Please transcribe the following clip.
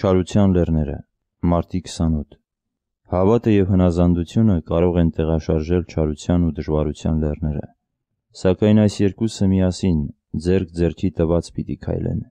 Չարության լեռները, մարտի 28։ Հավատը եւ հնազանդությունը կարող են տեղաշարժել չարության ու դժվարության լեռները։ Սակայն այս երկուսը միասին, ձերք ձերքի տված, պիտի քայլեն։